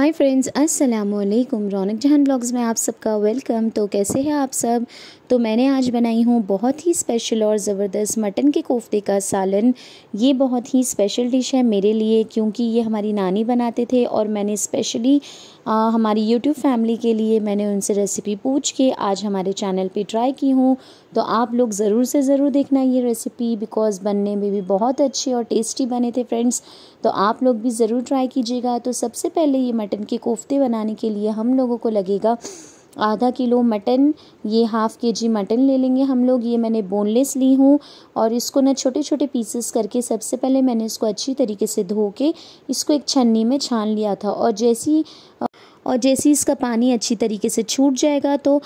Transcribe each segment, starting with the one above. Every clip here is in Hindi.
हाय फ्रेंड्स अस्सलाम वालेकुम रौनक जहान ब्लॉग्स में आप सबका वेलकम तो कैसे हैं आप सब तो मैंने आज बनाई हूँ बहुत ही स्पेशल और ज़बरदस्त मटन के कोफ्ते का सालन ये बहुत ही स्पेशल डिश है मेरे लिए क्योंकि ये हमारी नानी बनाते थे और मैंने स्पेशली हमारी यूट्यूब फैमिली के लिए मैंने उनसे रेसिपी पूछ के आज हमारे चैनल पर ट्राई की हूँ तो आप लोग ज़रूर से ज़रूर देखना ये रेसिपी बिकॉज़ बनने में भी बहुत अच्छे और टेस्टी बने थे फ्रेंड्स तो आप लोग भी ज़रूर ट्राई कीजिएगा तो सबसे पहले ये मटन मटन के कोफ्ते बनाने के लिए हम लोगों को लगेगा आधा किलो मटन ये हाफ़ के जी मटन ले लेंगे हम लोग ये मैंने बोनलेस ली हूँ और इसको ना छोटे छोटे पीसेस करके सबसे पहले मैंने इसको अच्छी तरीके से धो के इसको एक छन्नी में छान लिया था और जैसी और जैसे इसका पानी अच्छी तरीके से छूट जाएगा तो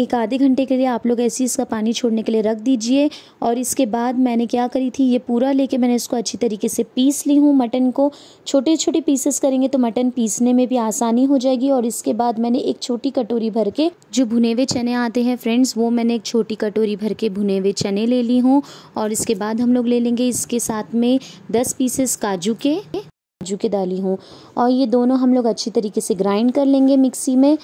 एक आधे घंटे के लिए आप लोग ऐसे इसका पानी छोड़ने के लिए रख दीजिए और इसके बाद मैंने क्या करी थी ये पूरा लेके मैंने इसको अच्छी तरीके से पीस ली हूँ मटन को छोटे छोटे पीसेस करेंगे तो मटन पीसने में भी आसानी हो जाएगी और इसके बाद मैंने एक छोटी कटोरी भर के जो भुने हुए चने आते हैं फ्रेंड्स वो मैंने एक छोटी कटोरी भर के भुने हुए चने ले ली हूँ और इसके बाद हम लोग ले लेंगे इसके साथ में दस पीसेस काजू के काजू की डाली हूँ और ये दोनों हम लोग अच्छी तरीके से ग्राइंड कर लेंगे मिक्सी में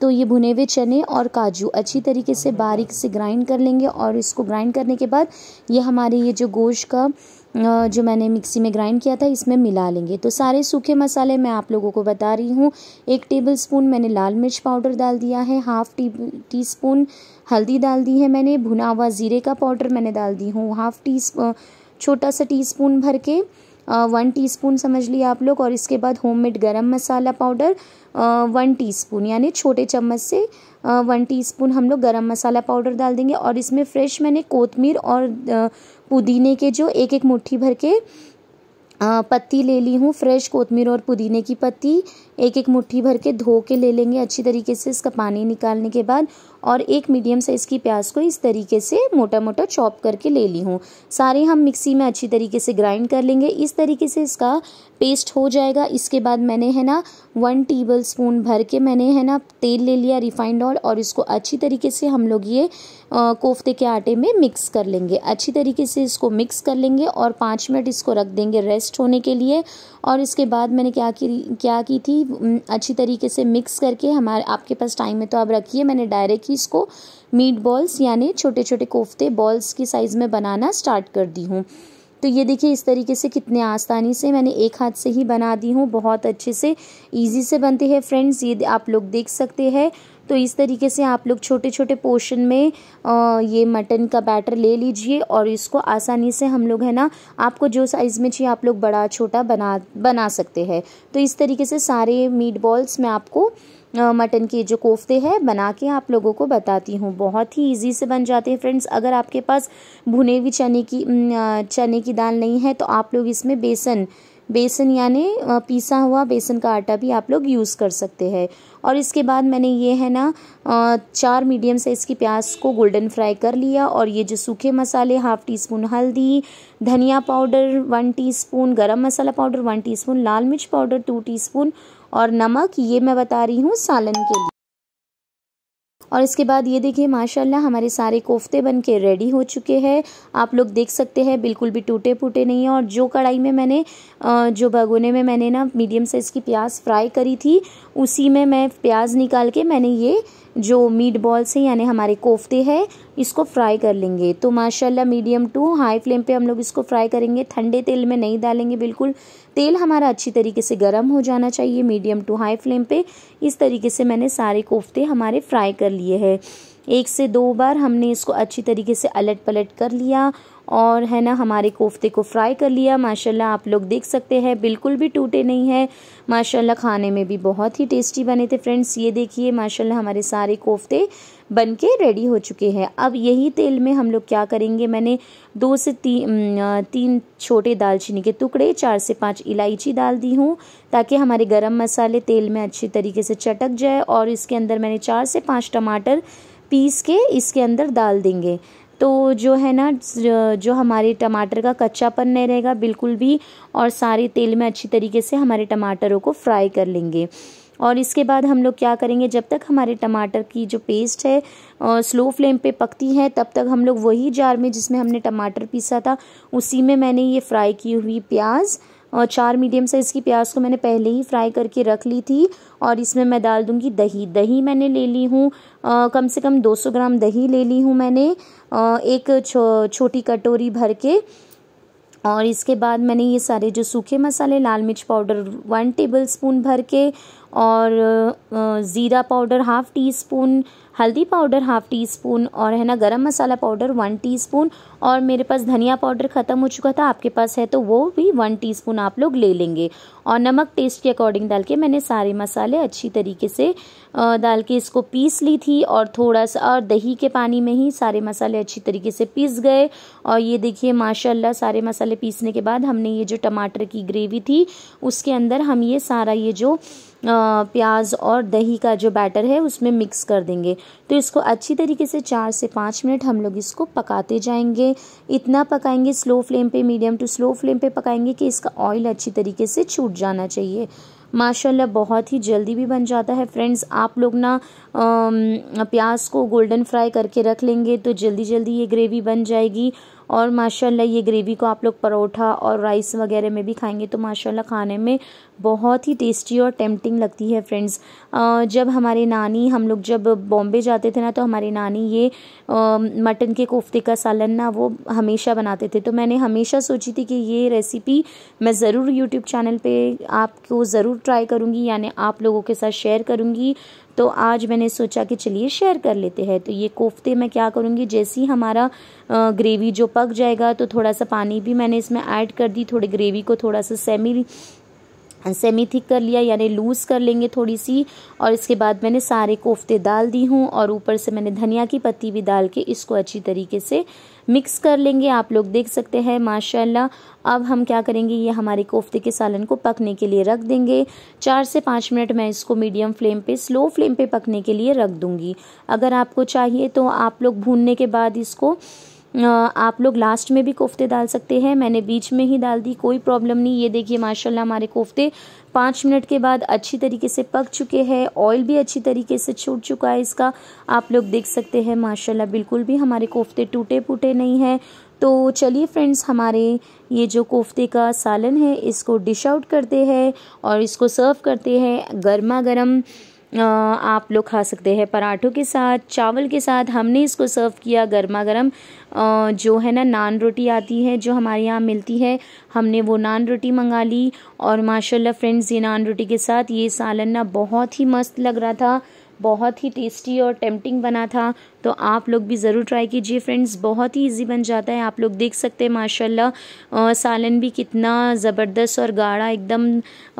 तो ये भुने हुए चने और काजू अच्छी तरीके से बारीक से ग्राइंड कर लेंगे और इसको ग्राइंड करने के बाद ये हमारे ये जो गोश्त का जो मैंने मिक्सी में ग्राइंड किया था इसमें मिला लेंगे तो सारे सूखे मसाले मैं आप लोगों को बता रही हूँ एक टेबल स्पून मैंने लाल मिर्च पाउडर डाल दिया है हाफ़ टी टी स्पून हल्दी डाल दी है मैंने भुना हुआ ज़ीरे का पाउडर मैंने डाल दी हूँ हाफ़ टी छोटा सा टी स्पून भर के वन टीस्पून समझ लिया आप लोग और इसके बाद होममेड गरम मसाला पाउडर वन टीस्पून यानी छोटे चम्मच से वन टीस्पून हम लोग गरम मसाला पाउडर डाल देंगे और इसमें फ्रेश मैंने कोतमीर और पुदीने के जो एक एक मुट्ठी भर के पत्ती ले ली हूँ फ्रेश कोतमीर और पुदीने की पत्ती एक एक मुट्ठी भर के धो के ले लेंगे अच्छी तरीके से इसका पानी निकालने के बाद और एक मीडियम साइज़ की प्याज को इस तरीके से मोटा मोटा चॉप करके ले ली हूँ सारे हम मिक्सी में अच्छी तरीके से ग्राइंड कर लेंगे इस तरीके से इसका पेस्ट हो जाएगा इसके बाद मैंने है ना वन टेबल स्पून भर के मैंने है ना तेल ले लिया रिफाइंड ऑयल और इसको अच्छी तरीके से हम लोग ये कोफ्ते के आटे में मिक्स कर लेंगे अच्छी तरीके से इसको मिक्स कर लेंगे और पाँच मिनट इसको रख देंगे रेस्ट होने के लिए और इसके बाद मैंने क्या की क्या की थी अच्छी तरीके से मिक्स करके हमारे आपके पास टाइम है तो आप रखिए मैंने डायरेक्ट कि इसको मीट बॉल्स यानी छोटे छोटे कोफ्ते बॉल्स की साइज़ में बनाना स्टार्ट कर दी हूँ तो ये देखिए इस तरीके से कितने आसानी से मैंने एक हाथ से ही बना दी हूँ बहुत अच्छे से इजी से बनते हैं फ्रेंड्स ये आप लोग देख सकते हैं तो इस तरीके से आप लोग छोटे छोटे पोर्शन में आ, ये मटन का बैटर ले लीजिए और इसको आसानी से हम लोग है ना आपको जो साइज़ में चाहिए आप लोग बड़ा छोटा बना बना सकते हैं तो इस तरीके से सारे मीट बॉल्स मैं आपको मटन के जो कोफ्ते हैं बना के आप लोगों को बताती हूँ बहुत ही ईजी से बन जाते हैं फ्रेंड्स अगर आपके पास भुने हुई चने की चने की दाल नहीं है तो आप लोग इसमें बेसन बेसन यानि पीसा हुआ बेसन का आटा भी आप लोग यूज़ कर सकते हैं और इसके बाद मैंने ये है ना चार मीडियम साइज़ की प्याज को गोल्डन फ्राई कर लिया और ये जो सूखे मसाले हाफ़ टी स्पून हल्दी धनिया powder one teaspoon garam masala powder one teaspoon लाल मिर्च पाउडर टू टीस्पून और नमक ये मैं बता रही हूँ सालन के लिए और इसके बाद ये देखिए माशाल्लाह हमारे सारे कोफ्ते बन के रेडी हो चुके हैं आप लोग देख सकते हैं बिल्कुल भी टूटे फूटे नहीं है और जो कढ़ाई में मैंने जो भगोने में मैंने ना मीडियम साइज़ की प्याज फ्राई करी थी उसी में मैं प्याज निकाल के मैंने ये जो मीट बॉल्स हैं यानी हमारे कोफ्ते हैं इसको फ्राई कर लेंगे तो माशाल्लाह मीडियम टू हाई फ्लेम पे हम लोग इसको फ्राई करेंगे ठंडे तेल में नहीं डालेंगे बिल्कुल तेल हमारा अच्छी तरीके से गर्म हो जाना चाहिए मीडियम टू हाई फ्लेम पे इस तरीके से मैंने सारे कोफ्ते हमारे फ्राई कर लिए हैं एक से दो बार हमने इसको अच्छी तरीके से अलट पलट कर लिया और है ना हमारे कोफ्ते को फ्राई कर लिया माशाल्लाह आप लोग देख सकते हैं बिल्कुल भी टूटे नहीं है माशाल्लाह खाने में भी बहुत ही टेस्टी बने थे फ्रेंड्स ये देखिए माशाल्लाह हमारे सारे कोफ्ते बन के रेडी हो चुके हैं अब यही तेल में हम लोग क्या करेंगे मैंने दो से ती, तीन छोटे दालचीनी के टुकड़े चार से पाँच इलायची डाल दी हूँ ताकि हमारे गर्म मसाले तेल में अच्छी तरीके से चटक जाए और इसके अंदर मैंने चार से पाँच टमाटर पीस के इसके अंदर डाल देंगे तो जो है ना जो हमारे टमाटर का कच्चापन नहीं रहेगा बिल्कुल भी और सारे तेल में अच्छी तरीके से हमारे टमाटरों को फ्राई कर लेंगे और इसके बाद हम लोग क्या करेंगे जब तक हमारे टमाटर की जो पेस्ट है आ, स्लो फ्लेम पे पकती है तब तक हम लोग वही जार में जिसमें हमने टमाटर पीसा था उसी में मैंने ये फ्राई की हुई प्याज़ और चार मीडियम साइज़ की प्याज को मैंने पहले ही फ्राई करके रख ली थी और इसमें मैं डाल दूँगी दही दही मैंने ले ली हूँ कम से कम 200 ग्राम दही ले ली हूँ मैंने आ, एक छो, छोटी कटोरी भर के और इसके बाद मैंने ये सारे जो सूखे मसाले लाल मिर्च पाउडर वन टेबल स्पून भर के और ज़ीरा पाउडर हाफ़ टी स्पून हल्दी पाउडर हाफ़ टी स्पून और है ना गरम मसाला पाउडर वन टीस्पून और मेरे पास धनिया पाउडर ख़त्म हो चुका था आपके पास है तो वो भी वन टीस्पून आप लोग ले लेंगे और नमक टेस्ट के अकॉर्डिंग डाल के मैंने सारे मसाले अच्छी तरीके से डाल के इसको पीस ली थी और थोड़ा सा और दही के पानी में ही सारे मसाले अच्छी तरीके से पीस गए और ये देखिए माशाल्लाह सारे मसाले पीसने के बाद हमने ये जो टमाटर की ग्रेवी थी उसके अंदर हम ये सारा ये जो प्याज और दही का जो बैटर है उसमें मिक्स कर देंगे तो इसको अच्छी तरीके से चार से पाँच मिनट हम लोग इसको पकाते जाएंगे इतना पकाएंगे स्लो फ्लेम पे मीडियम टू स्लो फ्लेम पे पकाएंगे कि इसका ऑयल अच्छी तरीके से छूट जाना चाहिए माशाल्लाह बहुत ही जल्दी भी बन जाता है फ्रेंड्स आप लोग ना प्याज को गोल्डन फ्राई करके रख लेंगे तो जल्दी जल्दी ये ग्रेवी बन जाएगी और माशाल्लाह ये ग्रेवी को आप लोग परोठा और राइस वगैरह में भी खाएंगे तो माशाल्लाह खाने में बहुत ही टेस्टी और टेम्पटिंग लगती है फ्रेंड्स जब हमारे नानी हम लोग जब बॉम्बे जाते थे ना तो हमारे नानी ये मटन के कोफ्ते का सालन ना वो हमेशा बनाते थे तो मैंने हमेशा सोची थी कि ये रेसिपी मैं ज़रूर यूट्यूब चैनल पे आपको ज़रूर ट्राई करूँगी यानी आप लोगों के साथ शेयर करूँगी तो आज मैंने सोचा कि चलिए शेयर कर लेते हैं तो ये कोफ्ते मैं क्या करूँगी जैसे ही हमारा ग्रेवी जो पक जाएगा तो थोड़ा सा पानी भी मैंने इसमें ऐड कर दी थोड़ी ग्रेवी को थोड़ा सा सेमी सेमी थिक कर लिया यानी लूज़ कर लेंगे थोड़ी सी और इसके बाद मैंने सारे कोफ्ते डाल दी हूँ और ऊपर से मैंने धनिया की पत्ती भी डाल के इसको अच्छी तरीके से मिक्स कर लेंगे आप लोग देख सकते हैं माशाल्लाह अब हम क्या करेंगे ये हमारे कोफ्ते के सालन को पकने के लिए रख देंगे चार से पाँच मिनट मैं इसको मीडियम फ्लेम पे स्लो फ्लेम पे पकने के लिए रख दूँगी अगर आपको चाहिए तो आप लोग भूनने के बाद इसको आप लोग लास्ट में भी कोफ्ते डाल सकते हैं मैंने बीच में ही डाल दी कोई प्रॉब्लम नहीं ये देखिए माशाल्लाह हमारे कोफ्ते पाँच मिनट के बाद अच्छी तरीके से पक चुके हैं ऑयल भी अच्छी तरीके से छूट चुका है इसका आप लोग देख सकते हैं माशाल्लाह बिल्कुल भी हमारे कोफ्ते टूटे फूटे नहीं हैं तो चलिए फ्रेंड्स हमारे ये जो कोफ्ते का सालन है इसको डिश आउट करते हैं और इसको सर्व करते हैं गर्मा गर्म आप लोग खा सकते हैं पराठों के साथ चावल के साथ हमने इसको सर्व किया गर्मा गर्म जो है ना नान रोटी आती है जो हमारे यहाँ मिलती है हमने वो नान रोटी मंगा ली और माशाल्लाह फ्रेंड्स ये नान रोटी के साथ ये सालन ना बहुत ही मस्त लग रहा था बहुत ही टेस्टी और टेम्पटिंग बना था तो आप लोग भी ज़रूर ट्राई कीजिए फ्रेंड्स बहुत ही ईजी बन जाता है आप लोग देख सकते हैं माशाल्लाह सालन भी कितना ज़बरदस्त और गाढ़ा एकदम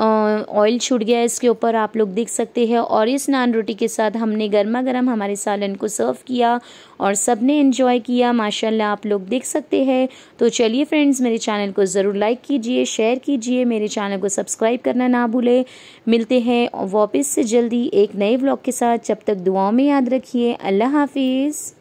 ऑयल छूट गया है इसके ऊपर आप लोग देख सकते हैं और इस नान रोटी के साथ हमने गर्मा गर्म हमारे सालन को सर्व किया और सब ने इन्जॉय किया माशा आप लोग देख सकते हैं तो चलिए फ्रेंड्स मेरे चैनल को ज़रूर लाइक कीजिए शेयर कीजिए मेरे चैनल को सब्सक्राइब करना ना भूलें मिलते हैं वापस से जल्दी एक नए ब्लॉग के साथ जब तक दुआओं में याद रखिए अल्लाह हाफिज़ please.